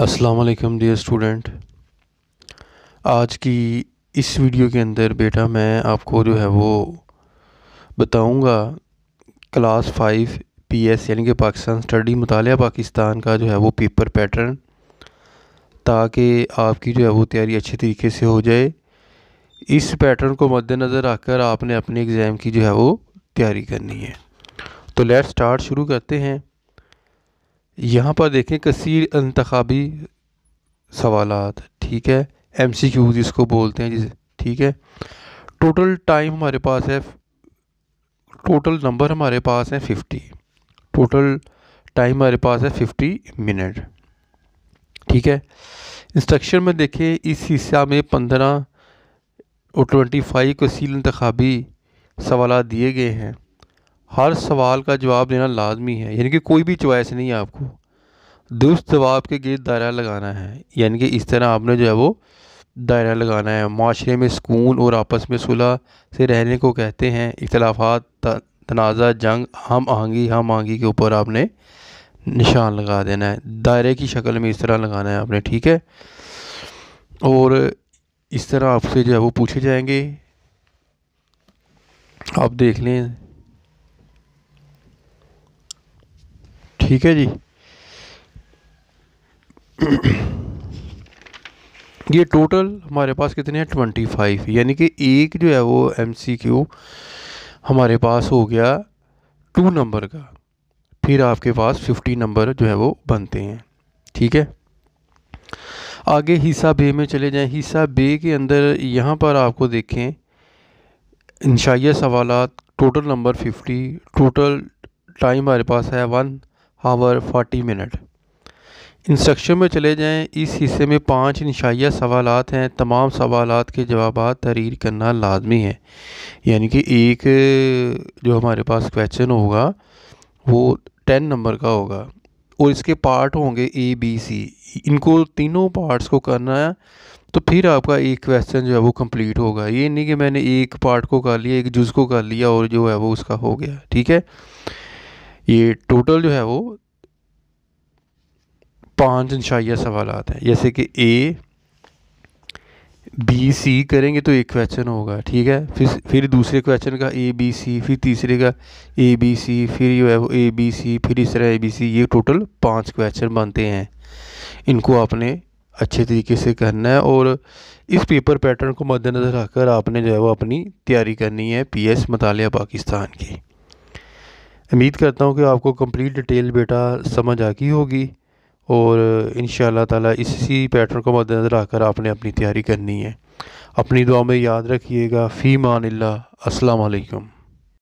अस्सलाम dear student आज की इस वीडियो के अंदर बेटा मैं आपको जो है वो बताऊंगा क्लास फाइव पीएस यानी कि पाकिस्तान स्टडी मताल पाकिस्तान का जो है वो पेपर पैटर्न ताकि आपकी जो है वो तैयारी अच्छे तरीके से हो जाए इस पैटर्न को मद्दनज़र रखकर आपने अपने एग्ज़ाम की जो है वो तैयारी करनी है तो लेट स्टार्ट शुरू करते हैं यहाँ पर देखें कसीर इंतबी सवाल ठीक है एम सी क्यू जिसको बोलते हैं जिसे ठीक है टोटल टाइम हमारे पास है टोटल नंबर हमारे पास है फिफ्टी टोटल टाइम हमारे पास है फिफ्टी मिनट ठीक है इंस्ट्रक्शन में देखें इस हिस्सा में पंद्रह और ट्वेंटी फाइव कसील इंतबी सवाल दिए गए हैं हर सवाल का जवाब देना लाजमी है यानी कि कोई भी चॉइस नहीं है आपको दुरुस्त जवाब के गिर दायरा लगाना है यानी कि इस तरह आपने जो है वो दायरा लगाना है माशरे में सुकून और आपस में सुलह से रहने को कहते हैं इख्लाफात तनाज़ा जंग हम आहंगी हम आहंगी के ऊपर आपने निशान लगा देना है दायरे की शक्ल में इस तरह लगाना है आपने ठीक है और इस तरह आपसे जो है वो पूछे जाएंगे आप देख लें ठीक है जी ये टोटल हमारे पास कितने हैं ट्वेंटी फाइव यानी कि एक जो है वो एम सी क्यू हमारे पास हो गया टू नंबर का फिर आपके पास फिफ्टी नंबर जो है वो बनते हैं ठीक है आगे हिस्सा बे में चले जाएं हिस्सा बे के अंदर यहाँ पर आपको देखें इंशाइया सवाल total number fifty total time हमारे पास है one hour forty minute instruction में चले जाएं इस हिस्से में पाँच इंशाइया सवालत हैं तमाम सवालत के जवाब तहरीर करना लाजमी है यानी कि एक जो हमारे पास क्वेश्चन होगा वो टेन नंबर का होगा और इसके पार्ट होंगे ए बी सी इनको तीनों पार्ट्स को करना है तो फिर आपका एक क्वेश्चन जो है वो कंप्लीट होगा ये नहीं कि मैंने एक पार्ट को कर लिया एक जुज़ को कर लिया और जो है वो उसका हो गया ठीक है ये टोटल जो है वो पांच इंशाइया सवाल हैं जैसे कि ए बी सी करेंगे तो एक क्वेश्चन होगा ठीक है फिर फिर दूसरे क्वेश्चन का ए बी सी फिर तीसरे का ए बी सी फिर जो है वो ए बी सी फिर इस तरह ए बी सी ये टोटल पांच क्वेश्चन बनते हैं इनको आपने अच्छे तरीके से करना है और इस पेपर पैटर्न को मद्देनज़र रखकर आपने जो है वो अपनी तैयारी करनी है पीएस मतलब पाकिस्तान की उम्मीद करता हूँ कि आपको कंप्लीट डिटेल बेटा समझ आ गई होगी और इन ताला इसी पैटर्न को मद्दनज़र आकर आपने अपनी तैयारी करनी है अपनी दुआ में याद रखिएगा फ़ी मान असलकम